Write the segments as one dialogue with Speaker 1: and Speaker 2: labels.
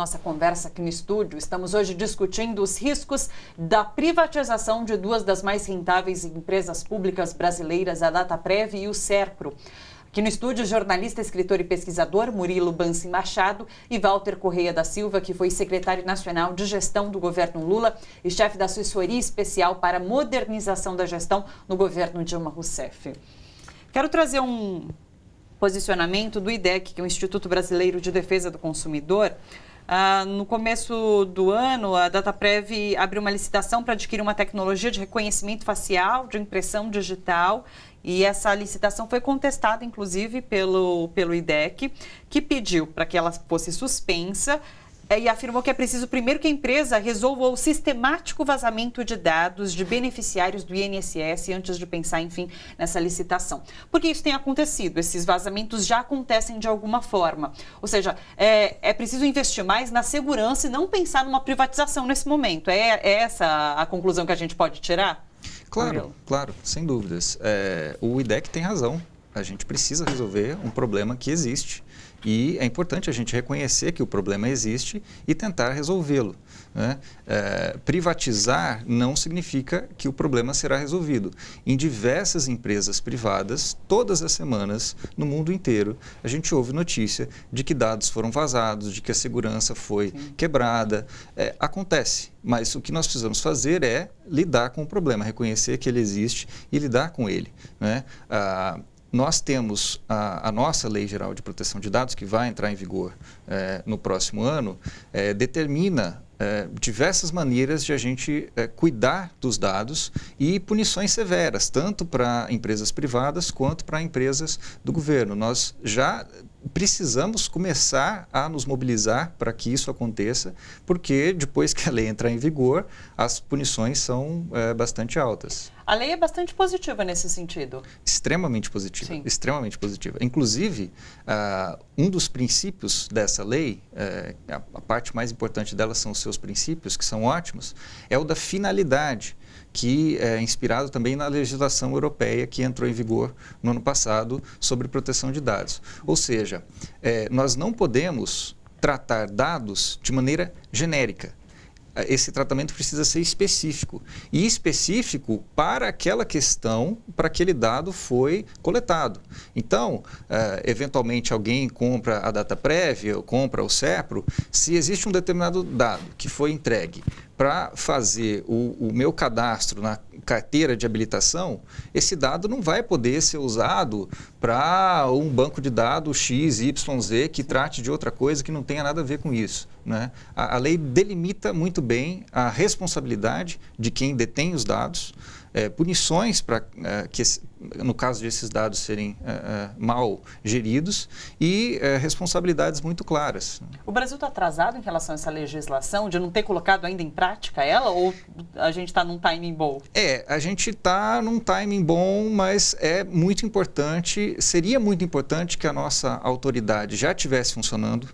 Speaker 1: Nossa conversa aqui no estúdio, estamos hoje discutindo os riscos da privatização de duas das mais rentáveis empresas públicas brasileiras, a Dataprev e o Serpro. Aqui no estúdio, jornalista, escritor e pesquisador Murilo Bansi Machado e Walter Correia da Silva, que foi secretário nacional de gestão do governo Lula e chefe da assessoria especial para modernização da gestão no governo Dilma Rousseff. Quero trazer um posicionamento do IDEC, que é o Instituto Brasileiro de Defesa do Consumidor, ah, no começo do ano, a DataPrev abriu uma licitação para adquirir uma tecnologia de reconhecimento facial, de impressão digital, e essa licitação foi contestada, inclusive, pelo, pelo IDEC, que pediu para que ela fosse suspensa é, e afirmou que é preciso primeiro que a empresa resolva o sistemático vazamento de dados de beneficiários do INSS antes de pensar, enfim, nessa licitação. Porque isso tem acontecido, esses vazamentos já acontecem de alguma forma. Ou seja, é, é preciso investir mais na segurança e não pensar numa privatização nesse momento. É, é essa a conclusão que a gente pode tirar? Claro,
Speaker 2: claro, sem dúvidas. É, o IDEC tem razão a gente precisa resolver um problema que existe. E é importante a gente reconhecer que o problema existe e tentar resolvê-lo. Né? É, privatizar não significa que o problema será resolvido. Em diversas empresas privadas, todas as semanas, no mundo inteiro, a gente ouve notícia de que dados foram vazados, de que a segurança foi Sim. quebrada. É, acontece, mas o que nós precisamos fazer é lidar com o problema, reconhecer que ele existe e lidar com ele. Né? Ah, nós temos a, a, nossa Lei Geral de Proteção de Dados, que vai entrar em vigor é, no próximo ano, é, determina é, diversas maneiras de a gente cuidar dos dados e punições severas, tanto para empresas privadas quanto para empresas do governo. Nós já precisamos começar a nos mobilizar para que isso aconteça, porque depois que a lei entrar em vigor, as punições são bastante altas.
Speaker 1: A lei é bastante positiva nesse sentido.
Speaker 2: Extremamente positiva. Sim. Extremamente positiva. Inclusive, uh, um dos princípios dessa lei, uh, a, a parte mais importante dela são os seus princípios, que são ótimos, é o da finalidade que é inspirado também na legislação europeia que entrou em vigor no ano passado sobre proteção de dados. Ou seja, eh, nós não podemos tratar dados de maneira genérica esse tratamento precisa ser específico e específico para aquela questão, para aquele dado foi coletado. Então, uh, eventualmente alguém compra a data prévia, ou compra o CEPRO, se existe um determinado dado que foi entregue para fazer o, o, meu cadastro na carteira de habilitação, esse dado não vai poder ser usado para um banco de dados X, Y, Z que trate de outra coisa que não tenha nada a ver com isso. Né? A, a lei delimita muito bem a responsabilidade de quem detém os dados é, punições para é, que, no caso de esses dados serem é, é mal geridos e é, responsabilidades muito claras.
Speaker 1: O Brasil está atrasado em relação a essa legislação, de não ter colocado ainda em prática ela, ou a gente está num timing bom?
Speaker 2: É, a gente está num timing bom, mas é muito importante, seria muito importante que a nossa autoridade já estivesse funcionando,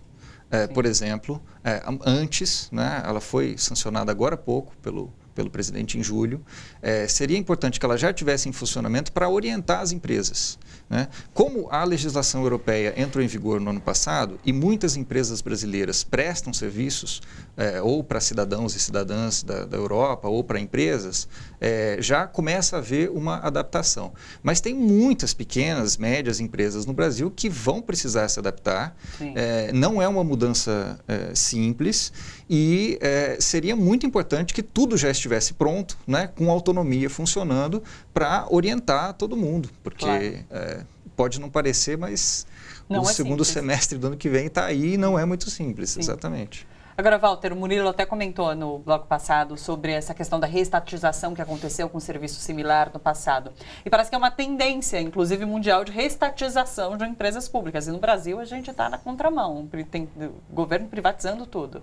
Speaker 2: é, por exemplo, é, antes, né, ela foi sancionada agora há pouco pelo pelo presidente em julho, é, seria importante que ela já tivesse em funcionamento para orientar as empresas. Né? Como a legislação europeia entrou em vigor no ano passado e muitas empresas brasileiras prestam serviços é, ou para cidadãos e cidadãs da, da Europa ou para empresas, é, já começa a haver uma adaptação. Mas tem muitas pequenas, médias empresas no Brasil que vão precisar se adaptar. É, não é uma mudança é, simples e é, seria muito importante que tudo já estivesse estivesse pronto, né, com autonomia funcionando, para orientar todo mundo. Porque claro. é, pode não parecer, mas não o é segundo simples. semestre do ano que vem está aí e não é muito simples, Sim. exatamente.
Speaker 1: Agora, Walter, o Murilo até comentou no bloco passado sobre essa questão da reestatização que aconteceu com um serviço similar no passado. E parece que é uma tendência, inclusive mundial, de reestatização de empresas públicas. E no Brasil a gente está na contramão, tem governo privatizando tudo.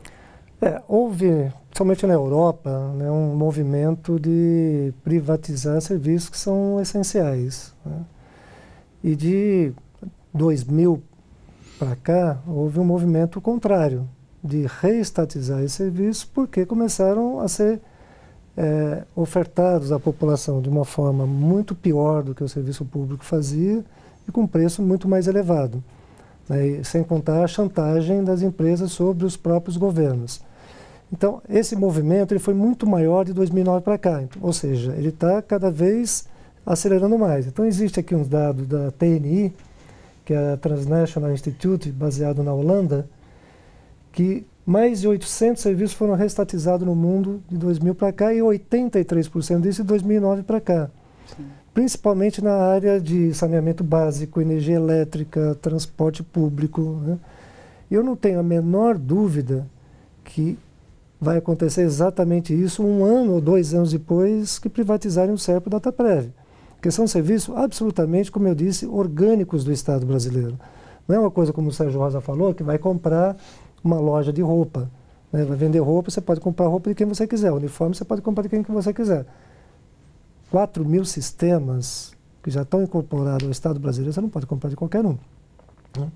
Speaker 3: É, houve, principalmente na Europa, né, um movimento de privatizar serviços que são essenciais. Né? E de 2000 para cá, houve um movimento contrário, de reestatizar esses serviços, porque começaram a ser é, ofertados à população de uma forma muito pior do que o serviço público fazia e com preço muito mais elevado. Né? sem contar a chantagem das empresas sobre os próprios governos. Então, esse movimento ele foi muito maior de 2009 para cá, ou seja, ele está cada vez acelerando mais. Então, existe aqui uns dados da TNI, que é a Transnational Institute, baseado na Holanda, que mais de 800 serviços foram restatizados no mundo de 2000 para cá e 83% disso de 2009 para cá. Sim. Principalmente na área de saneamento básico, energia elétrica, transporte público. Né? Eu não tenho a menor dúvida que vai acontecer exatamente isso um ano ou dois anos depois que privatizarem o CERP da Dataprev. Porque são serviços absolutamente, como eu disse, orgânicos do Estado brasileiro. Não é uma coisa como o Sérgio Rosa falou, que vai comprar uma loja de roupa. Né? Vai vender roupa, você pode comprar roupa de quem você quiser, uniforme você pode comprar de quem você quiser. 4 mil sistemas que já estão incorporados ao Estado brasileiro, você não pode comprar de qualquer um. Né?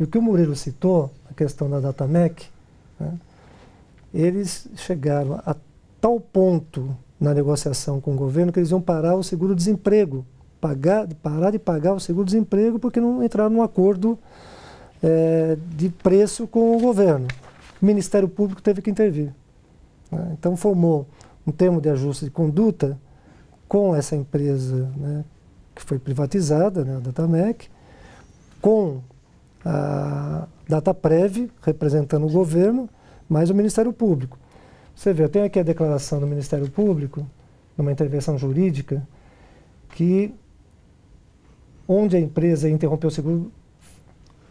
Speaker 3: E o que o Murilo citou, a questão da DataMec, né? eles chegaram a tal ponto na negociação com o governo que eles iam parar o seguro-desemprego, pagar, parar de pagar o seguro-desemprego porque não entraram num acordo é, de preço com o governo. O Ministério Público teve que intervir. Né? Então formou um termo de ajuste de conduta com essa empresa né, que foi privatizada, né, a Datamec, com a Dataprev, representando o governo, mas o Ministério Público. Você vê, eu tenho aqui a declaração do Ministério Público, numa intervenção jurídica, que onde a empresa interrompeu o seguro,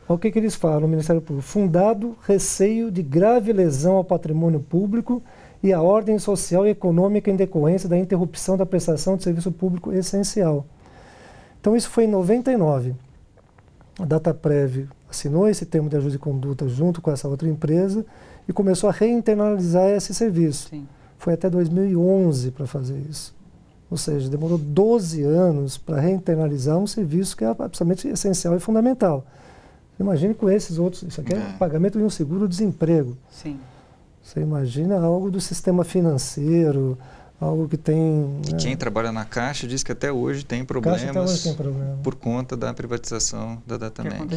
Speaker 3: olha o que, que eles falam o Ministério Público. Fundado receio de grave lesão ao patrimônio público e à ordem social e econômica em decorrência da interrupção da prestação de serviço público essencial. Então isso foi em 99. A Data Prévia assinou esse termo de ajuda e conduta junto com essa outra empresa e começou a reinternalizar esse serviço. Sim. Foi até 2011 para fazer isso. Ou seja, demorou 12 anos para reinternalizar um serviço que é absolutamente essencial e fundamental. Imagine com esses outros, isso aqui é, é. pagamento de um seguro-desemprego. Sim. Você imagina algo do sistema financeiro, algo que tem. E é... quem né?
Speaker 2: trabalha na Caixa diz que até hoje tem problemas hoje tem problema. por conta da privatização da DataMed.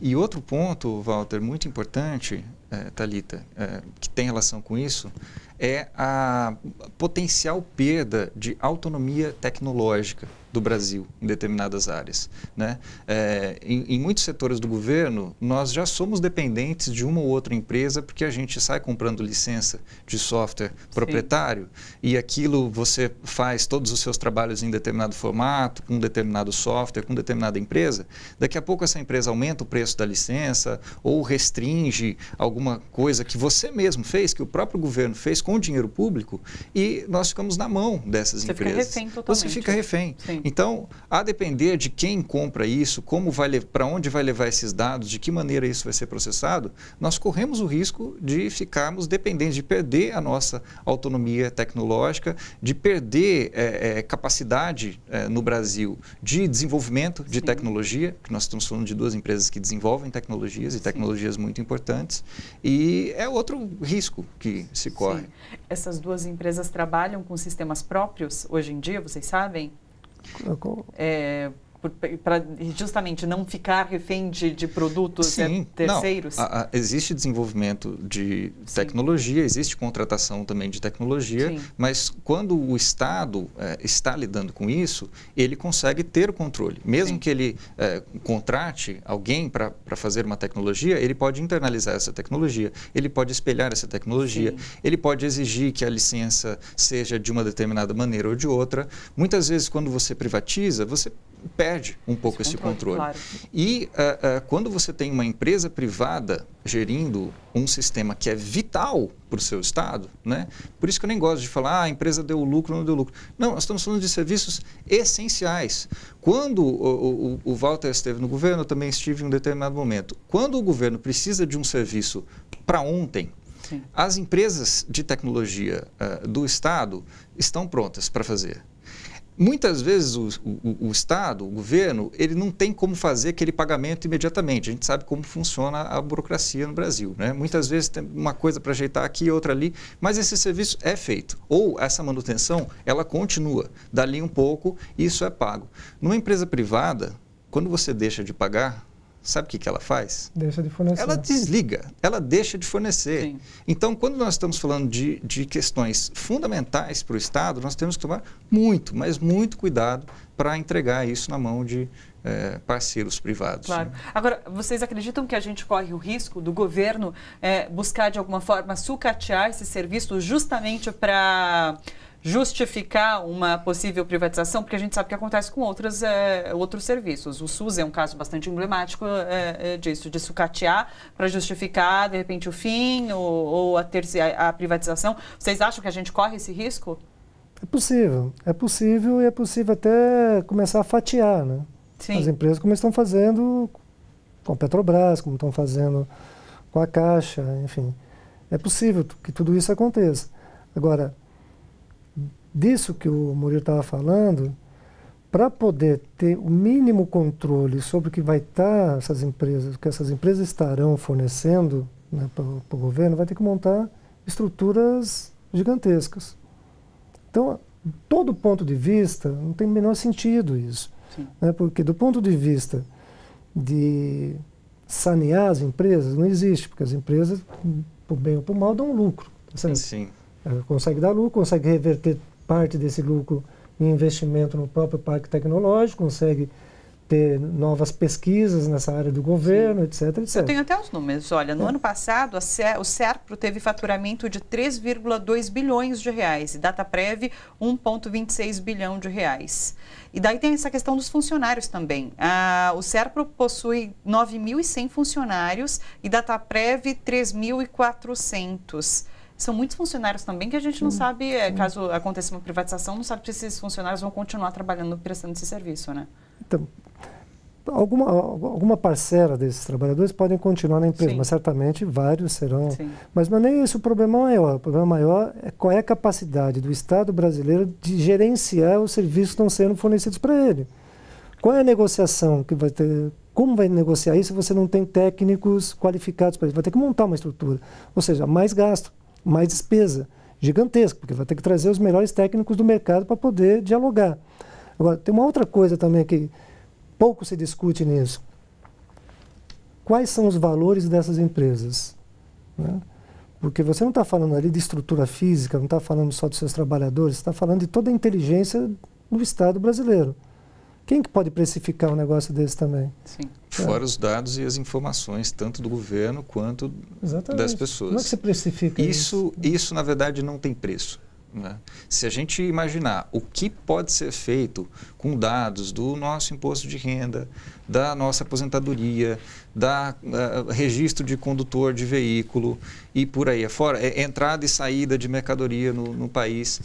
Speaker 2: E outro ponto, Walter, muito importante, é, eh, Talita, é, eh, que tem relação com isso, é a potencial perda de autonomia tecnológica do Brasil em determinadas áreas. Né? É, em, em, muitos setores do governo, nós já somos dependentes de uma ou outra empresa porque a gente sai comprando licença de software proprietário Sim. e aquilo você faz todos os seus trabalhos em determinado formato, com determinado software, com determinada empresa. Daqui a pouco essa empresa aumenta o preço da licença ou restringe alguma coisa que você mesmo fez, que o próprio governo fez com o dinheiro público e nós ficamos na mão dessas você empresas. Fica refém totalmente. Você fica refém. Sim. Então, a depender de quem compra isso, como vai para onde vai levar esses dados, de que maneira isso vai ser processado, nós corremos o risco de ficarmos dependentes, de perder a nossa autonomia tecnológica, de perder é, é, capacidade é, no Brasil de desenvolvimento de Sim. tecnologia, que nós estamos falando de duas empresas que desenvolvem tecnologias e tecnologias Sim. muito importantes, e é outro risco que se corre. Sim.
Speaker 1: Essas duas empresas trabalham com sistemas próprios hoje em dia, vocês sabem? Eh, para justamente não ficar refém de, de produtos é, Sim, terceiros? Não, a,
Speaker 2: a, existe desenvolvimento de Sim. tecnologia, existe contratação também de tecnologia, Sim. mas quando o Estado é, está lidando com isso, ele consegue ter o controle. Mesmo que ele é, contrate alguém para fazer uma tecnologia, ele pode internalizar essa tecnologia, ele pode espelhar essa tecnologia, ele pode exigir que a licença seja de uma determinada maneira ou de outra. Muitas vezes, quando você privatiza, você perde um pouco esse, esse controle. controle. Claro. E uh, uh, quando você tem uma empresa privada gerindo um sistema que é vital para o seu Estado, né? por isso que eu nem gosto de falar, ah, a empresa deu lucro, não deu lucro. Não, nós estamos falando de serviços essenciais. Quando o, o, o Walter esteve no governo, eu também estive em um determinado momento. Quando o governo precisa de um serviço para ontem, Sim. as empresas de tecnologia uh, do Estado estão prontas para fazer. Muitas vezes o, o, o, Estado, o governo, ele não tem como fazer aquele pagamento imediatamente. A gente sabe como funciona a burocracia no Brasil. Né? Muitas vezes tem uma coisa para ajeitar aqui, outra ali, mas esse serviço é feito. Ou essa manutenção, ela continua. Dali um pouco, isso é pago. Numa empresa privada, quando você deixa de pagar, sabe o que, que ela faz?
Speaker 3: Deixa de fornecer. Ela desliga,
Speaker 2: ela deixa de fornecer. Sim. Então, quando nós estamos falando de, de questões fundamentais para o Estado, nós temos que tomar muito, mas muito cuidado para entregar isso na mão de é, parceiros privados. Claro. Né?
Speaker 1: Agora, vocês acreditam que a gente corre o risco do governo é, buscar, de alguma forma, sucatear esse serviço justamente para justificar uma possível privatização, porque a gente sabe que acontece com outras, é, outros serviços. O SUS é um caso bastante emblemático é, disso, de sucatear para justificar, de repente, o fim ou, ou a, terci, a, a privatização. Vocês acham que a gente corre esse risco?
Speaker 3: É possível, é possível e é possível até começar a fatiar, né? Sim. As empresas como estão fazendo com a Petrobras, como estão fazendo com a Caixa, enfim. É possível que tudo isso aconteça. Agora, disso que o Murilo estava falando, para poder ter o mínimo controle sobre o que vai estar tá essas empresas, o que essas empresas estarão fornecendo né, para o governo, vai ter que montar estruturas gigantescas. Então, todo ponto de vista, não tem o menor sentido isso. Né, porque do ponto de vista de sanear as empresas, não existe, porque as empresas, por bem ou por mal, dão lucro. Tá sim, sim. Consegue dar lucro, consegue reverter parte desse lucro em investimento no próprio parque tecnológico, consegue ter novas pesquisas nessa área do governo, Sim. etc, etc. Eu tenho
Speaker 1: até os números. Olha, no é. ano passado, CER, o CERPRO teve faturamento de 3,2 bilhões de reais e DataPrev 1,26 bilhão de reais. E daí tem essa questão dos funcionários também. Ah, o CERPRO possui 9.100 funcionários e DataPrev 3.400 são muitos funcionários também que a gente não sabe, é, caso aconteça uma privatização, não sabe se esses funcionários vão continuar trabalhando, prestando esse serviço, né?
Speaker 3: Então, alguma, alguma parcela desses trabalhadores podem continuar na empresa, sim. mas certamente vários serão. Mas não é nem esse o problema maior. O problema maior é qual é a capacidade do Estado brasileiro de gerenciar os serviços que estão sendo fornecidos para ele. Qual é a negociação que vai ter como vai negociar isso se você não tem técnicos qualificados para isso? Vai ter que montar uma estrutura. Ou seja, mais gasto mais despesa gigantesca, porque vai ter que trazer os melhores técnicos do mercado para poder dialogar. Agora, tem uma outra coisa também que pouco se discute nisso. Quais são os valores dessas empresas? Né? Porque você não está falando ali de estrutura física, não está falando só dos seus trabalhadores, está falando de toda a inteligência do Estado brasileiro. Quem que pode precificar um negócio desse também? Sim.
Speaker 2: É. Fora os dados e as informações, tanto do governo quanto
Speaker 3: Exatamente. das pessoas. Como é que se precifica isso?
Speaker 2: Isso, isso na verdade, não tem preço. Né? Se a gente imaginar o que pode ser feito com dados do nosso imposto de renda, da nossa aposentadoria, da uh, registro de condutor de veículo e por aí afora, é, entrada e saída de mercadoria no, no país,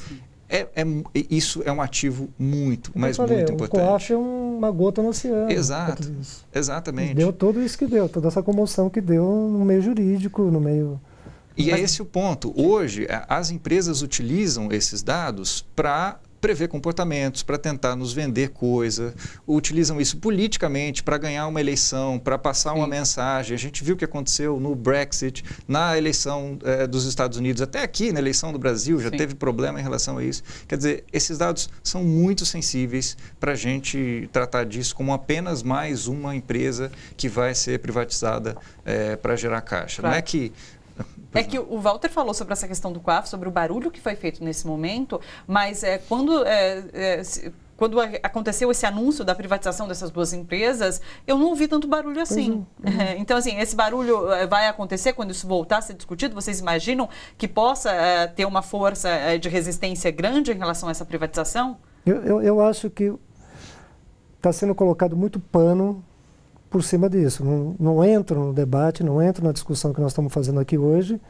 Speaker 2: é, é, isso é um ativo
Speaker 3: muito, mas falei, muito importante. O COAF é uma gota no oceano. Exato,
Speaker 2: exatamente. E deu
Speaker 3: tudo isso que deu, toda essa comoção que deu no meio jurídico, no meio... E é mas... é esse
Speaker 2: o ponto. Hoje, as empresas utilizam esses dados para prever comportamentos, para tentar nos vender coisa, utilizam isso politicamente para ganhar uma eleição, para passar Sim. uma mensagem. A gente viu o que aconteceu no Brexit, na eleição eh, dos Estados Unidos, até aqui na eleição do Brasil já Sim. teve problema em relação a isso. Quer dizer, esses dados são muito sensíveis para a gente tratar disso como apenas mais uma empresa que vai ser privatizada eh, para gerar caixa. Claro. Não é que
Speaker 1: É que o Walter falou sobre essa questão do COAF, sobre o barulho que foi feito nesse momento, mas é, quando, é, é, quando aconteceu esse anúncio da privatização dessas duas empresas, eu não ouvi tanto barulho assim. É, é, uhum. então, assim, esse barulho é, vai acontecer quando isso voltar a ser discutido? Vocês imaginam que possa é, ter uma força de resistência grande em relação a essa privatização?
Speaker 3: Eu, eu, eu acho que está sendo colocado muito pano por cima disso. Não, não entro no debate, não entro na discussão que nós estamos fazendo aqui hoje,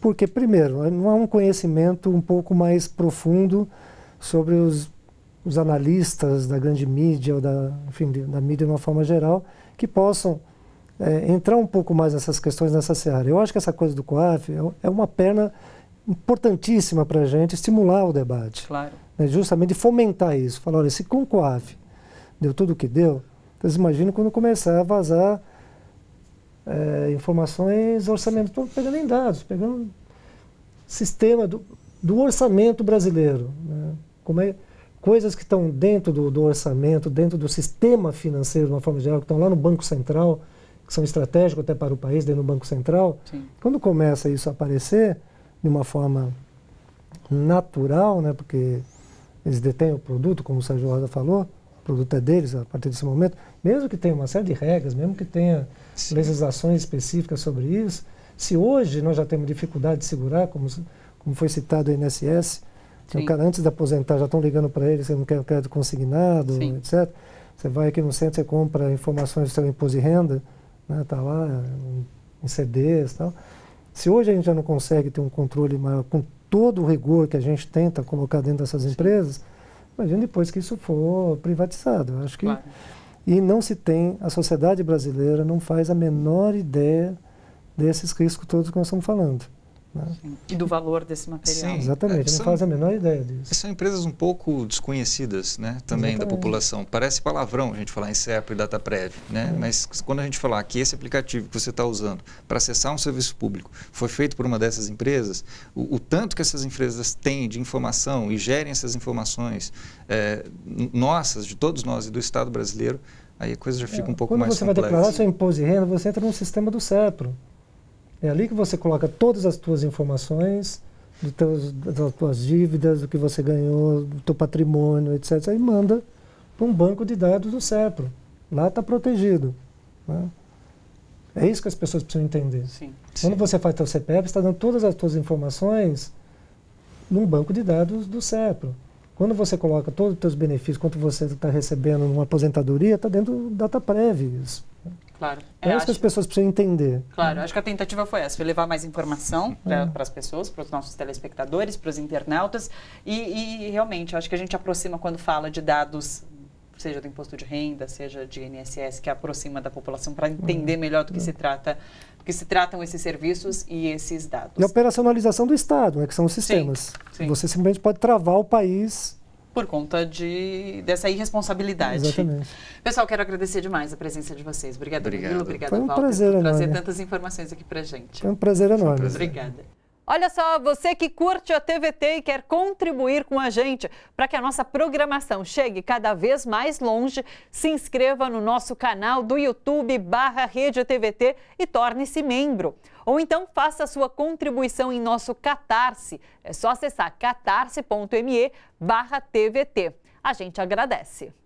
Speaker 3: porque, primeiro, não há é um conhecimento um pouco mais profundo sobre os, os analistas da grande mídia, ou da, enfim, da mídia de uma forma geral, que possam é, entrar um pouco mais nessas questões nessa seara. Eu acho que essa coisa do COAF é, é uma perna importantíssima para a gente estimular o debate. Claro. Né, justamente fomentar isso. Falar, olha, se com o COAF deu tudo o que deu, então, vocês imaginam quando começar a vazar é, informações, orçamento. Estou pegando em dados, pegando sistema do, do orçamento brasileiro. Né? Como é, coisas que estão dentro do, do, orçamento, dentro do sistema financeiro, de uma forma geral, que estão lá no Banco Central, que são estratégicos até para o país, dentro do Banco Central. Sim. Quando começa isso a aparecer de uma forma natural, né, porque eles detêm o produto, como o Sérgio Rosa falou, produto é deles a partir desse momento, mesmo que tenha uma série de regras, mesmo que tenha Sim. legislações específicas sobre isso, se hoje nós já temos dificuldade de segurar, como, como foi citado o INSS, o cara antes de aposentar já estão ligando para ele, você não quer o crédito consignado, Sim. etc. Você vai aqui no centro, você compra informações do seu imposto de renda, está né, tá lá em CDs e tal. Se hoje a gente já não consegue ter um controle maior com todo o rigor que a gente tenta colocar dentro dessas empresas, Imagina depois que isso for privatizado. Acho que claro. e não se tem, a sociedade brasileira não faz a menor ideia desses riscos todos que nós estamos falando. Né?
Speaker 1: E do valor desse material. Sim, exatamente, é, são, não faz a
Speaker 3: menor ideia disso.
Speaker 2: É, são empresas um pouco desconhecidas né, também exatamente. da população. Parece palavrão a gente falar em CEP e DataPrev, né? É. mas quando a gente falar que esse aplicativo que você está usando para acessar um serviço público foi feito por uma dessas empresas, o, o, tanto que essas empresas têm de informação e gerem essas informações é, nossas, de todos nós e do Estado brasileiro, aí a coisa já fica é. um pouco Quando mais complexa. Quando você vai declarar seu
Speaker 3: imposto de renda, você entra no sistema do CEPRO. É ali que você coloca todas as tuas informações, teus, das tuas dívidas, do que você ganhou, do teu patrimônio, etc. E manda para um banco de dados do CEPRO. Lá está protegido. Né? É isso que as pessoas precisam entender. Sim, Quando sim. você faz teu CPF, está dando todas as suas informações num banco de dados do CEPRO. Quando você coloca todos os seus benefícios, quanto você está recebendo numa aposentadoria, está dentro do DataPrev isso.
Speaker 1: Claro. É, isso que as pessoas
Speaker 3: precisam entender.
Speaker 1: Claro, acho que a tentativa foi essa, foi levar mais informação para é. as pessoas, para os nossos telespectadores, para os internautas. E, e realmente, acho que a gente aproxima quando fala de dados seja do imposto de renda, seja de INSS, que aproxima da população para entender hum, melhor do que é. se trata, do que se tratam esses serviços e esses dados.
Speaker 3: E a operacionalização do Estado, né, que são os sistemas. Sim, sim. Você simplesmente pode travar o país
Speaker 1: por conta de, dessa irresponsabilidade. Exatamente. Pessoal, quero agradecer demais a presença de vocês. Obrigada, Obrigado. Danilo. Obrigada, Foi um Walter, prazer por trazer tantas informações aqui pra gente. Foi
Speaker 3: um prazer enorme. Um
Speaker 1: Obrigada. Olha só, você que curte a TVT e quer contribuir com a gente para que a nossa programação chegue cada vez mais longe, se inscreva no nosso canal do YouTube barra Rede TVT e torne-se membro. Ou então faça sua contribuição em nosso Catarse. É só acessar catarse.me barra TVT. A gente agradece.